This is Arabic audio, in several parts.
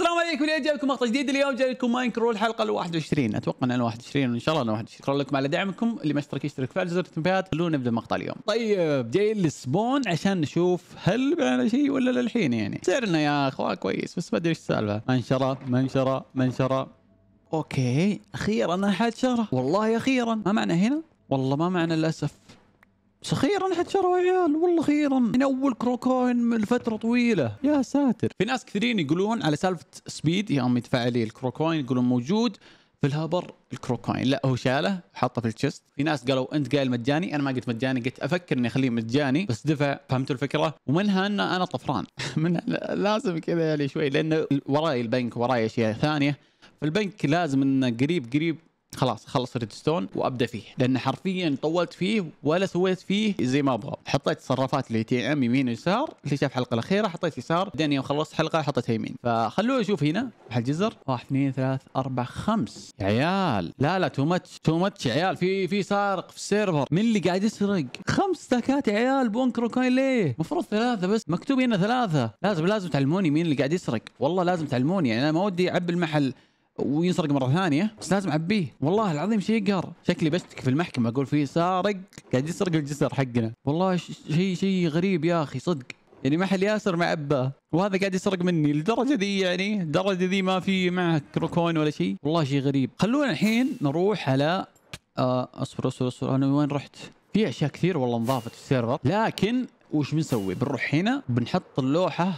السلام عليكم اليوم جايكم مقطع جديد اليوم جاي لكم كرو الحلقه ال 21 اتوقع ان 21 وان شاء الله 21 شكرا لكم على دعمكم اللي ما اشترك يشترك فعل زر التنبيهات خلونا نبدا المقطع اليوم طيب جاي للسبون عشان نشوف هل بعنا شيء ولا للحين يعني سعرنا يا اخوان كويس بس ما ادري ايش السالفه منشره منشره منشره اوكي اخيرا احد شره والله اخيرا ما معنى هنا والله ما معنى للاسف بس اخيرا حد شروا عيال والله اخيرا من يعني اول كروكوين من فتره طويله يا ساتر في ناس كثيرين يقولون على سالفه سبيد يوم يدفع لي الكروكوين يقولون موجود في الهبر الكروكوين لا هو شاله حطه في الشست في ناس قالوا انت قايل مجاني انا ما قلت مجاني قلت افكر اني اخليه مجاني بس دفع فهمتوا الفكره ومنها ان انا طفران من لازم كذا يعني شوي لان وراي البنك وراي اشياء ثانيه فالبنك لازم انه قريب قريب خلاص خلص ريدستون وابدا فيه لان حرفيا طولت فيه ولا سويت فيه زي ما ابغى حطيت تصرفات اللي تي ام يمين ويسار اللي شاف الحلقه الاخيره حطيت يسار بعدين يوم خلصت حلقه حطيتها يمين فخلوه يشوف هنا الجزر واحد اثنين ثلاث اربع خمس يا عيال لا لا تو ماتش تو ماتش يا عيال في في سارق في السيرفر من اللي قاعد يسرق خمس تاكات يا عيال بونكر كاين ليه المفروض ثلاثه بس مكتوب هنا ثلاثه لازم لازم تعلموني مين اللي قاعد يسرق والله لازم تعلموني يعني انا ما ودي اعب المحل وينسرق مره ثانيه بس لازم اعبيه والله العظيم شيء يقهر شكلي بشتكي في المحكمه اقول في سارق قاعد يسرق الجسر حقنا والله شيء شيء غريب يا اخي صدق يعني محل ياسر مع عباه وهذا قاعد يسرق مني لدرجه ذي يعني الدرجه ذي ما في معه كروكون ولا شيء والله شيء غريب خلونا الحين نروح على آه، اصبر اصبر اصبر انا وين رحت في اشياء كثير والله انضافت في السيرفر لكن وش بنسوي بنروح هنا بنحط اللوحه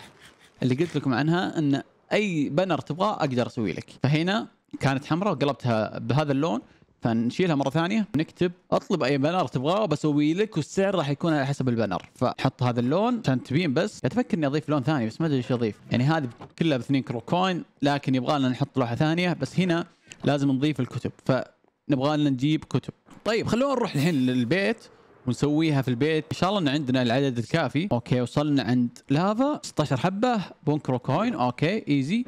اللي قلت لكم عنها ان اي بنر تبغاه اقدر اسوي لك فهنا كانت حمراء وقلبتها بهذا اللون فنشيلها مره ثانيه نكتب اطلب اي بنر تبغاه بسوي لك والسعر راح يكون على حسب البنر فحط هذا اللون عشان تبين بس اتفكر اني اضيف لون ثاني بس ما ادري ايش اضيف يعني هذه كلها باثنين كرو كوين لكن يبغى لنا نحط لوحه ثانيه بس هنا لازم نضيف الكتب فنبغى لنا نجيب كتب طيب خلونا نروح الحين للبيت ونسويها في البيت ان شاء الله ان عندنا العدد الكافي اوكي وصلنا عند لافا 16 حبه بونكرو كوين اوكي ايزي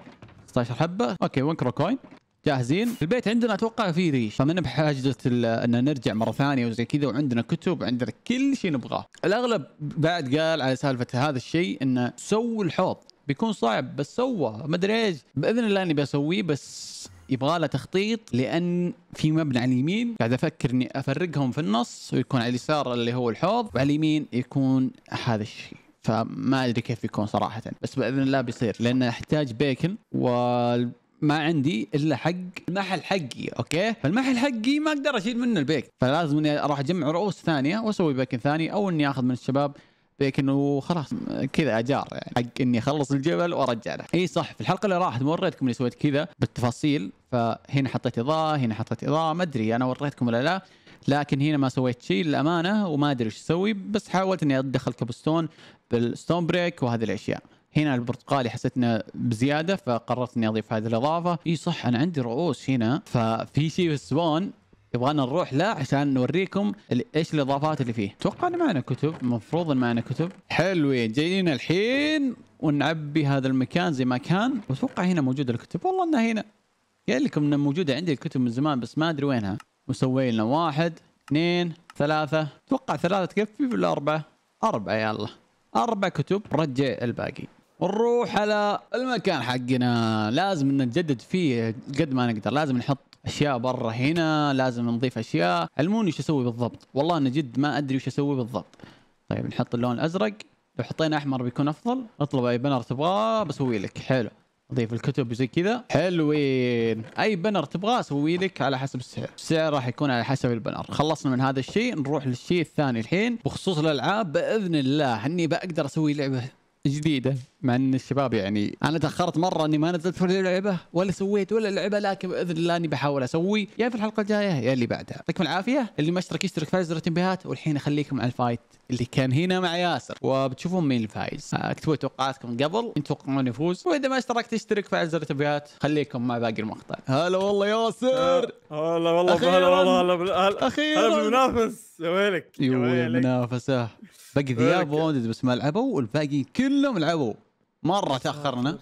16 حبه اوكي بونكرو كوين جاهزين في البيت عندنا اتوقع في ريش فمن بحاجه ان نرجع مره ثانيه وزي كذا وعندنا كتب وعندنا كل شيء نبغاه الاغلب بعد قال على سالفه هذا الشيء انه سووا الحوض بيكون صعب بس سوى ما ادري ايش باذن الله اني بسويه بس يبغى له تخطيط لان في مبنى على اليمين قاعد افكر اني افرقهم في النص ويكون على اليسار اللي هو الحوض وعلى اليمين يكون هذا الشيء فما ادري كيف بيكون صراحه بس باذن الله بيصير لان احتاج بيكن و ما عندي الا حق المحل حقي اوكي فالمحل حقي ما اقدر اشيل منه البيك فلازم اني اروح اجمع رؤوس ثانيه واسوي بيكن ثاني او اني اخذ من الشباب بيكن وخلاص كذا اجار يعني حق اني اخلص الجبل وارجع له اي صح في الحلقه اللي راحت موريتكم اني سويت كذا بالتفاصيل فهنا حطيت اضاءه هنا حطيت اضاءه ما ادري انا وريتكم ولا لا لكن هنا ما سويت شيء للامانه وما ادري ايش اسوي بس حاولت اني ادخل كبستون بالستون بريك وهذه الاشياء هنا البرتقالي حسيت انه بزياده فقررت اني اضيف هذه الاضافه اي صح انا عندي رؤوس هنا ففي شيء في السبون يبغانا نروح له عشان نوريكم ايش الاضافات اللي فيه اتوقع ان معنا كتب المفروض ان معنا كتب حلوين جايين الحين ونعبي هذا المكان زي ما كان واتوقع هنا موجود الكتب والله انها هنا قال لكم انه موجوده عندي الكتب من زمان بس ما ادري وينها وسوي لنا واحد اثنين ثلاثة اتوقع ثلاثة تكفي ولا أربعة؟ أربعة يلا أربع كتب رجع الباقي نروح على المكان حقنا لازم نتجدد فيه قد ما نقدر لازم نحط اشياء برا هنا لازم نضيف اشياء علموني ايش اسوي بالضبط والله انا جد ما ادري وش اسوي بالضبط طيب نحط اللون الازرق لو حطينا احمر بيكون افضل اطلب اي بنر تبغاه بسوي لك حلو اضيف الكتب وزي كذا حلوين اي بنر تبغاه اسوي لك على حسب السعر السعر راح يكون على حسب البنر خلصنا من هذا الشيء نروح للشيء الثاني الحين بخصوص الالعاب باذن الله اني بقدر اسوي لعبه جديده مع ان الشباب يعني انا تاخرت مره اني ما نزلت في لعبه ولا سويت ولا لعبه لكن باذن الله اني بحاول اسوي يا في الحلقه الجايه يا اللي بعدها يعطيكم العافيه اللي ما اشترك يشترك فايز زر التنبيهات والحين اخليكم على الفايت اللي كان هنا مع ياسر وبتشوفون مين الفايز اكتبوا آه، توقعاتكم قبل انتم تتوقعون يفوز واذا ما اشتركت اشترك فعل زر التنبيهات خليكم مع باقي المقطع هلا والله ياسر هلا والله هلا والله هلا اخيرا هلا بالمنافس يا ويلك يا ويلك المنافسه باقي ذياب ووندد بس ما لعبوا والباقي كلهم لعبوا مره تاخرنا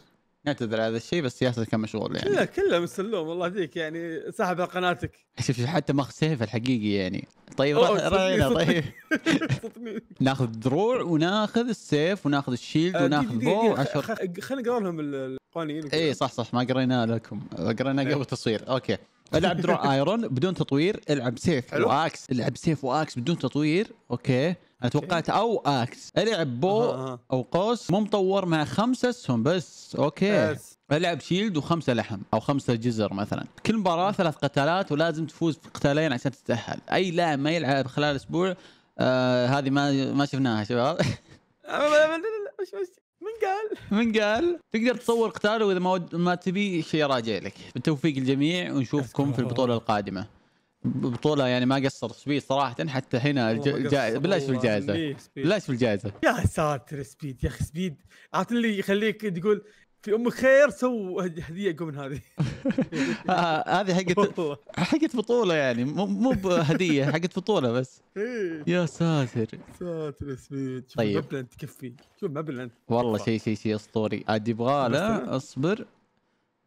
نعتذر على هذا الشيء بس ياسر كان مشغول يعني كله كله مسلوم والله ذيك يعني سحب على قناتك شوف حتى ما سيف الحقيقي يعني طيب راينا طيب ناخذ دروع وناخذ السيف وناخذ الشيلد آه، وناخذ بو خلينا نقرا لهم القوانين اي صح صح ما قرينا لكم قرينا إيه. قبل التصوير اوكي العب دروع ايرون بدون تطوير العب سيف واكس العب سيف واكس بدون تطوير اوكي توقعت او اكس العب بو أه. او قوس مو مطور مع خمسه اسهم بس اوكي بس. العب شيلد وخمسه لحم او خمسه جزر مثلا كل مباراه ثلاث قتالات ولازم تفوز بقتالين عشان تتاهل اي لاعب ما يلعب خلال اسبوع آه هذه ما ما شفناها شباب من قال من قال تقدر تصور قتال واذا ما ما تبي شيء راجع لك بالتوفيق للجميع ونشوفكم في البطوله القادمه بطوله يعني ما قصر سبيد صراحه حتى هنا الجائزه بلاش في الجائزه بلاش في الجائزه يا ساتر سبيد يا اخي سبيد اعطيني اللي يخليك تقول في ام خير سو هديه قبل من هذه آه، هذه حقت حقت بطوله يعني مو بهديه حقت بطوله بس إيه. يا ساتر ساتر سبيد طيب مبلغ تكفي شوف مبلغ والله شيء شيء شيء اسطوري عاد يبغى له اصبر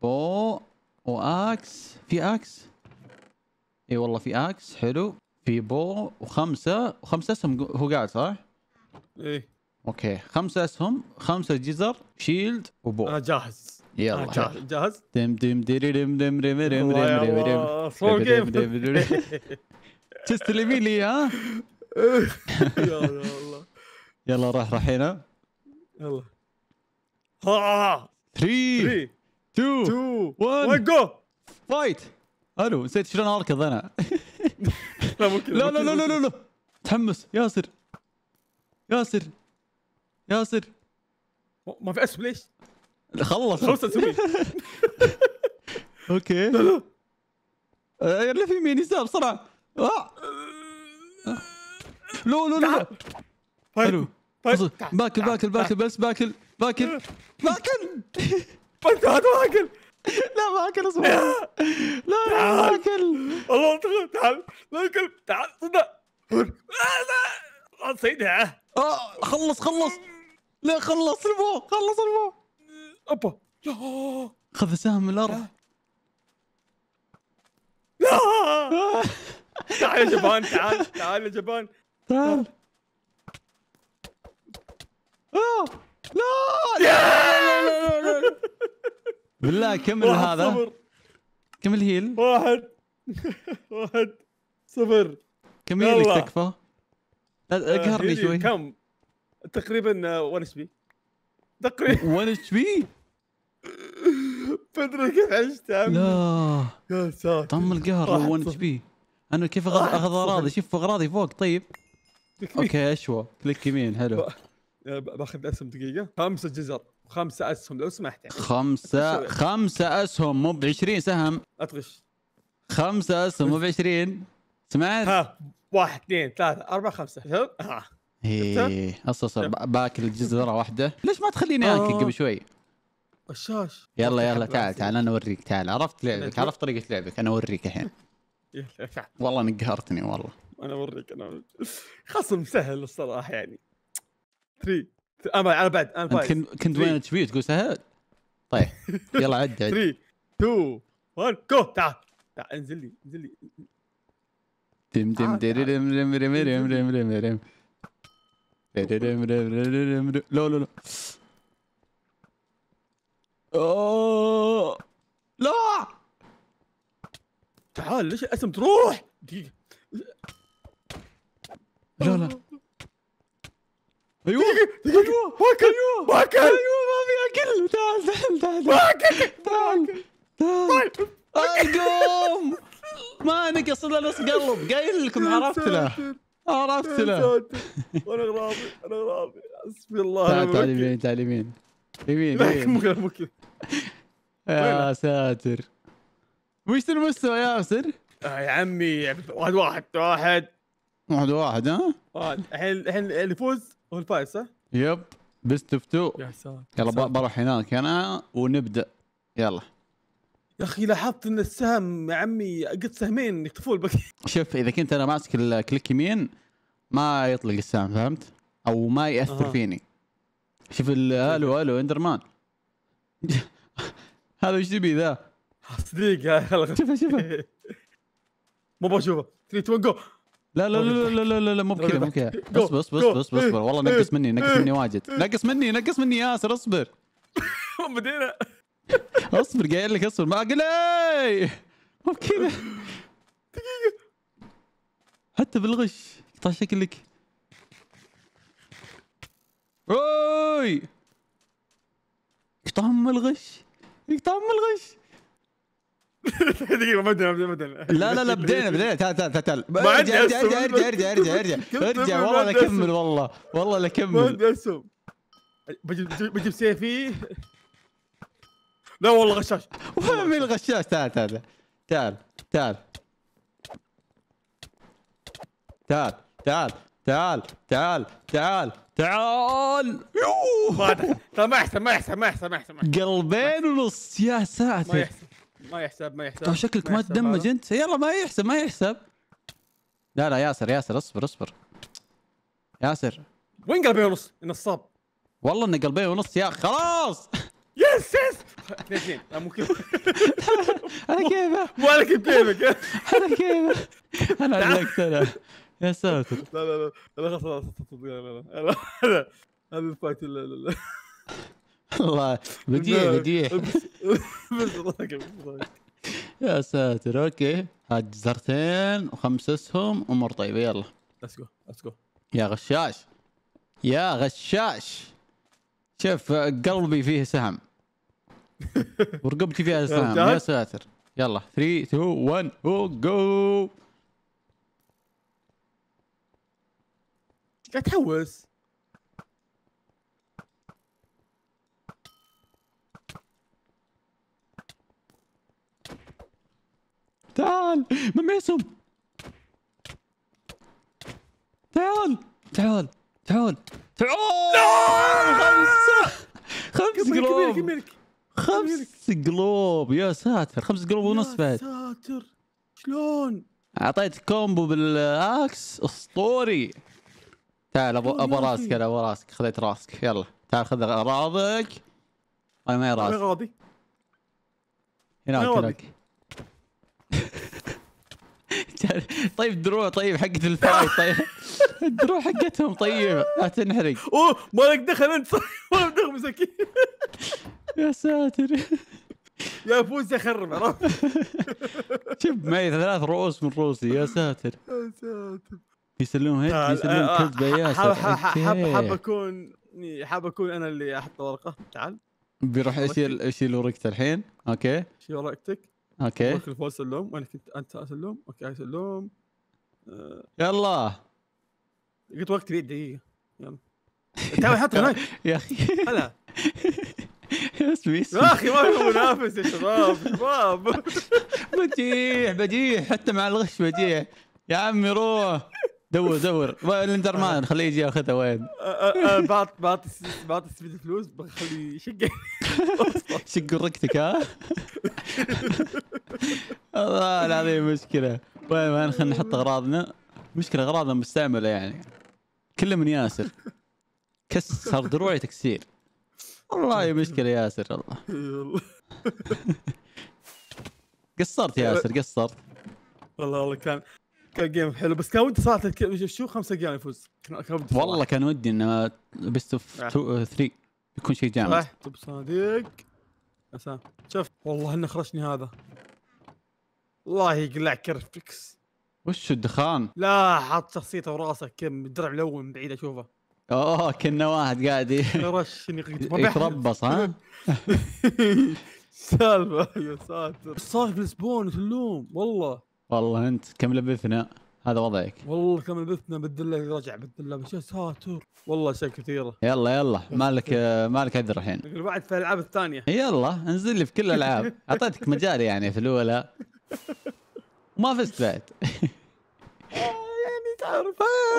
بو واكس في اكس اي والله في اكس حلو في بو وخمسه وخمسه اسهم هو قاعد صح؟ ايه اوكي خمسه اسهم خمسه جزر شيلد وبو انا جاهز يلا جاهز جاهز دم دم ديري دم دم دم دم دم دم دم تستلمي لي ها؟ يلا والله يلا راح راح هنا يلا 3 2 1 جو فايت الو نسيت شلون اركض انا لا ممكن لا لا لا لا لا تحمس ياسر ياسر ياسر ما في اسف ليش؟ خلص خلص اسهم اوكي لا لا أه، لف يمين يسار بسرعه آه. لا لا لا حلو طيب. طيب. باكل باكل باكل بس باكل باكل باكل باكل باكل لا ما اكل اصبر لا ما اكل والله تعال لا اكل تعال صدق لا آه، صيدها آه. اه خلص خلص لا خلص المو خلص المو ابا لا خذ سهم من الارض لا تعال يا جبان تعال تعال يا جبان تعال آه، لا لا لا لا لا لا لا لا بالله كمل هذا صفر. كمل هيل واحد واحد صفر كم هيلك تكفى آه، اقهرني شوي كم تقريبا 1 اتش بي تقريبا 1 اتش بي بدري كيف عشت يا لا يا ساتر طم القهر 1 اتش بي انا كيف اخذ اغراضي شوف اغراضي فوق طيب اوكي اشوى كليك يمين حلو باخذ اسم دقيقه خمسه جزر خمسة اسهم لو سمحت يعني. خمسة خمسة اسهم مو ب 20 سهم اطغش خمسة اسهم مو ب 20 سمعت؟ ها واحد اثنين ثلاثة أربعة خمسة فهمت؟ ها ايه اصلا باكل جزرة واحدة ليش ما تخليني اكل آه. قبل شوي؟ الشاش يلا يلا تعال تعال انا اوريك تعال عرفت لعبك عرفت طريقة لعبك انا اوريك الحين والله انقهرتني والله انا اوريك انا خصم سهل الصراحة يعني 3 انا بعد انا فايز كنت كنت وين تبي تقول سهل طيب يلا عد عد 3 2 1 جو تعال تعال انزل لي انزل لي دم دم دم دم دم دم دم دم دم دم دم دم لا لا لا اوه لا تعال ليش الاسم تروح دقيقة لا لا ايوه ايوه واكل باكل أيوه. ايوه ما في اكل تعال تعال تعال واكل تعال تعال طيب. قوم ما نقص الا نص قلب قايل لكم عرفت له عرفت له انا غرابي انا غرابي حسبي الله تعال تعال يمين تعال يمين يمين يا ساتر وش المستوى يا ياسر؟ آه، يا عمي واحد واحد واحد واحد واحد ها؟ واحد الحين الحين اللي يفوز هو الفايز صح؟ يب بيست اوف تو يا يلا بروح هناك انا ونبدا يلا يا اخي لاحظت ان السهم يا عمي قد سهمين يكتفون بك شوف اذا كنت انا ماسك الكليك يمين ما يطلق السهم فهمت؟ او ما ياثر أه. فيني شوف الو الو اندرمان هذا ايش تبي ذا؟ صديق يا شوفه شوفه ما بشوفه 3 2 1 جو لا لا لا لا لا لا, لا مو بكذا مو بكذا اصبر اصبر اصبر اصبر والله إيه، إيه، إيه. نقص مني نقص مني واجد نقص مني نقص مني ياسر اصبر بدينا اصبر قايل لك اصبر ما اي مو بكذا دقيقة حتى بالغش يقطع شكلك اوي قطع ام الغش قطع ام الغش دقيقة لا لا لا بدينا بدينا تعال تعال تعال ارجع ارجع ارجع ارجع ارجع ارجع ارجع والله لكمل والله والله لكمل ما عندي اسهم بجيب بجيب سيفي لا والله غشاش وين مين الغشاش تعال تعال تعال تعال تعال تعال تعال تعال تعال تعال يوه ما يحسن ما يحسن ما يحسن ما يحسن قلبين ونص يا ساتر ما يحسن ما يحسب ما يحسب شكلك ما تدمج انت يلا ما يحسب ما يحسب لا لا ياسر ياسر اصبر اصبر ياسر وين قلبين ونص نصاب والله انه قلبين ونص يا خلاص يس يس اثنين اثنين لا مو كيف على كيفك مو على كيف كيفك على كيفك انا علقت انا يا ساتر لا لا لا لا خلاص لا لا هذا الفايت لا لا لا الله بديع بديع يا ساتر اوكي هات جزرتين وخمس اسهم امور طيبه يلا ليتس جو ليتس جو يا غشاش يا غشاش شوف قلبي فيه سهم ورقبتي فيها سهم يا ساتر يلا 3 2 1 جو قاعد تحوس تعال مميسوب تعال تعال تعال تعال خمسة خمس قلوب خمس قلوب يا ساتر خمس قلوب ونص بعد يا ساتر شلون اعطيت كومبو بالاكس اسطوري تعال ابو طيب، ابو راسك ابو راسك خذيت راسك يلا تعال خذ اغراضك انا ما راضي هناك هناك طيب دروع طيب حقت الفاي طيب الدروع حقتهم طيب لا تنحرق اوه مالك دخل انت لك دخل مساكين يا ساتر يا فوز يا خرب عرفت شوف معي ثلاث رؤوس من روسي يا ساتر يا ساتر يسلمون هيك يسلمون آه، كذبه يا ساتر حاب حاب اكون حاب اكون انا اللي احط ورقه تعال بيروح يشيل يشيل ورقته الحين اوكي شيل ورقتك اوكي ممكن فوز سلوم وانا كنت انت اللوم اوكي سلوم أه... يلا قلت وقت اليد دقيقه يلا تعال حط هناك يا اخي هلا اسمي اسمي يا اخي ما في منافس يا شباب شباب بجيح بجيح حتى مع الغش بجيح يا عمي روح دور دور الاندر مان خليه يجي ياخذها وين آه، آه، آه، بعط بعط بعط فلوس بخلي شق شق ركتك ها هذه مشكلة وين طيب، وين خلينا نحط اغراضنا مشكلة اغراضنا مستعملة يعني كله من ياسر كسر دروعي تكسير والله مشكلة ياسر والله قصرت ياسر قصرت والله والله كان كان جيم حلو بس كان ودي صراحه شو خمسه جيم يفوز كان والله كان ودي انه بيست اوف 3 يكون شيء جامد صح طيب، صديق شوف والله انه خرجني هذا الله يقلع كرفكس وش الدخان؟ لا حاط شخصيته وراسه كم الدرع الاول من بعيد اشوفه اوه كنا واحد قاعد يتربص ها؟ سالفه يا ساتر في لسبون تلوم والله والله انت كم لبثنا هذا وضعك والله كم لبثنا الله رجع الله يا ساتر والله اشياء كثيره يلا يلا مالك مالك عذر الحين بعد في الالعاب الثانيه يلا انزل لي في كل الالعاب اعطيتك مجال يعني في الاولى ما فزت بعد آه، يعني تعرف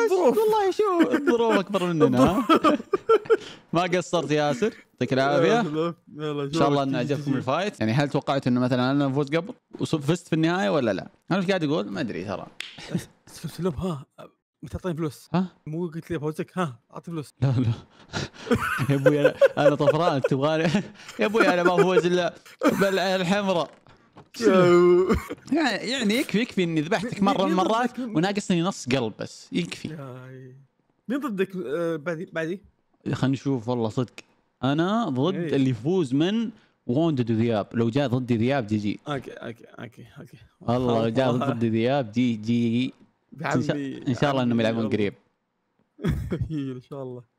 الظروف والله شو الظروف اكبر مننا ما قصرت ياسر يعطيك العافيه ان شاء الله ان عجبكم الفايت يعني هل توقعت انه مثلا انا نفوز قبل وفزت في النهايه ولا لا؟ انا ايش قاعد اقول؟ ما ادري ترى ها متى تعطيني فلوس؟ ها؟ مو قلت لي فوزك ها اعطي فلوس لا لا يا ابوي انا طفران تبغاني يا ابوي انا ما فوز الا بالعين الحمراء يعني يكفي يكفي اني ذبحتك مره من المرات وناقصني نص قلب بس يكفي مين ضدك آه، بعدي بعدي؟ خلينا نشوف والله صدق انا ضد أيه. اللي يفوز من ووندد ذياب لو جاء ضدي ذياب جي جي اوكي اوكي اوكي اوكي والله لو جاء ضدي ذياب جي جي ان شاء الله انهم يلعبون قريب ان شاء الله